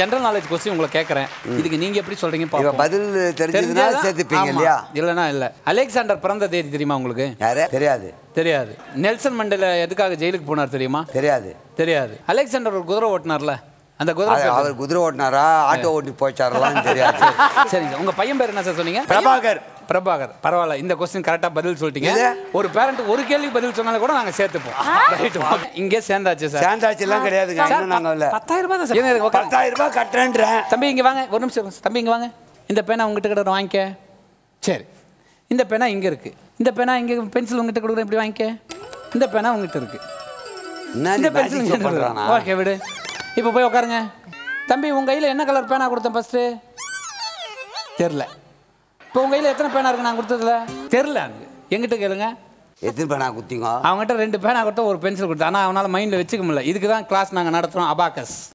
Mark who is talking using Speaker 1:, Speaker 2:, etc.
Speaker 1: general knowledge question உங்களை கேட்குறேன் இதுக்கு நீங்கள் எப்படி சொல்கிறீங்க பாருங்க
Speaker 2: பதில் தெரிஞ்சதுன்னா சேர்த்துப்பீங்க இல்லையா
Speaker 1: இல்லைனா இல்லை அலெக்சாண்டர் பிறந்த தேதி தெரியுமா உங்களுக்கு தெரியாது தெரியாது நெல்சன் மண்டல எதுக்காக ஜெயிலுக்கு போனார் தெரியுமா தெரியாது தெரியாது அலெக்சாண்டர் ஒரு குதிரை ஓட்டினார்ல அந்த குதிரை அவர் குதிரை ஓட்டினாரா ஆட்டோ ஓட்டி போச்சாரெல்லாம் தெரியாது சரிங்க உங்கள் பையன் பேர் என்ன சார் சொன்னீங்க பிரபாகர் பிரபாகர் பரவாயில்ல இந்த கொஸ்டின் கரெக்டாக பதில் சொல்லிட்டீங்க ஒரு பேரண்ட் ஒரு கேள்வி பதில் சொன்னாலும் கூட நாங்கள் சேர்த்துப்போம் இங்கே சேர்ந்தாச்சு சார் சேர்ந்தாச்சு எல்லாம் கிடையாதுங்க பத்தாயிரம் ரூபாய் தான் சார் பத்தாயிரம் ரூபாய் கட்டுறேன்றேன் தம்பி இங்கே வாங்க ஒரு நிமிஷம் தம்பி இங்கே வாங்க இந்த பேனா உங்ககிட்ட கிட்ட வாங்கிக்க சரி இந்த பேனா இங்கே இருக்குது இந்த பேனா இங்கே பென்சில் உங்ககிட்ட கொடுக்குறேன் இப்படி வாங்கிக்க இந்த பேனா உங்ககிட்ட இருக்குது இந்த பென்சில் ஓகே விடு இப்போ போய் உட்காருங்க தம்பி உங்கள் கையில் என்ன கலர் பேனா கொடுத்தேன் ஃபஸ்ட்டு தெரில இப்போ உங்கள் கையில் எத்தனை பேனா இருக்கு நான் கொடுத்ததில்ல தெரில எங்கிட்ட கேளுங்க
Speaker 2: எத்தனை பேனா கொடுத்தீங்க
Speaker 1: அவங்ககிட்ட ரெண்டு பேனா கொடுத்தா ஒரு பென்சில் கொடுத்தேன் ஆனால் அவனால் மைண்டில் வச்சுக்க முடியல இதுக்கு தான் கிளாஸ் நாங்கள் நடத்துகிறோம் அபாக்கஸ்